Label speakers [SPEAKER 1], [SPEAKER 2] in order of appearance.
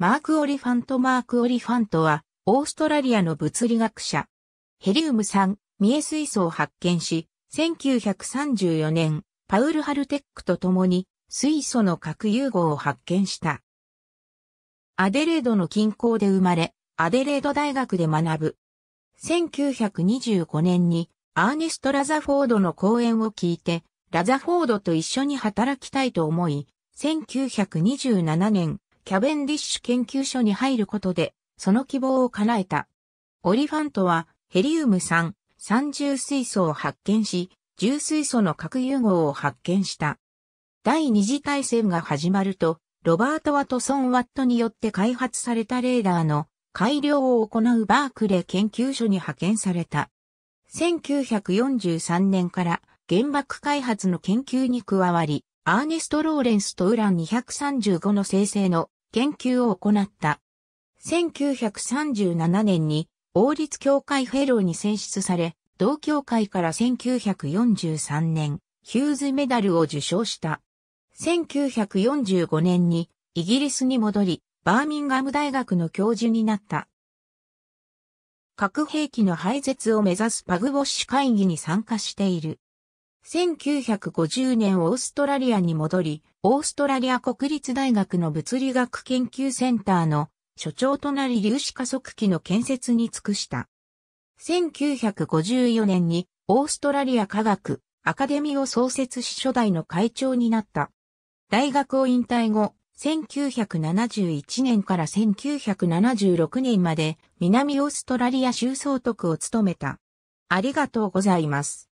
[SPEAKER 1] マーク・オリファント・マーク・オリファントは、オーストラリアの物理学者。ヘリウ
[SPEAKER 2] ム酸、ミエ水素を発見し、1934年、パウル・ハルテックと共に、水素の核融合を発見した。アデレードの近郊で生まれ、アデレード大学で学ぶ。1925年に、アーネスト・ラザフォードの講演を聞いて、ラザフォードと一緒に働きたいと思い、1927年、キャベンディッシュ研究所に入ることで、その希望を叶えた。オリファントは、ヘリウム3、三重水素を発見し、重水素の核融合を発見した。第二次大戦が始まると、ロバート・ワトソン・ワットによって開発されたレーダーの改良を行うバークレー研究所に派遣された。1943年から原爆開発の研究に加わり、アーネスト・ローレンスとウラン235の生成の研究を行った。1937年に王立協会フェローに選出され、同協会から1943年、ヒューズメダルを受賞した。1945年にイギリスに戻り、バーミンガム大学の教授になった。核兵器の廃絶を目指すパグウォッシュ会議に参加している。1950年オーストラリアに戻り、オーストラリア国立大学の物理学研究センターの所長となり粒子加速器の建設に尽くした。1954年にオーストラリア科学アカデミーを創設し初代の会長になった。大学を引退後、1971年から1976年まで南オーストラリア州総督を務めた。
[SPEAKER 1] ありがとうございます。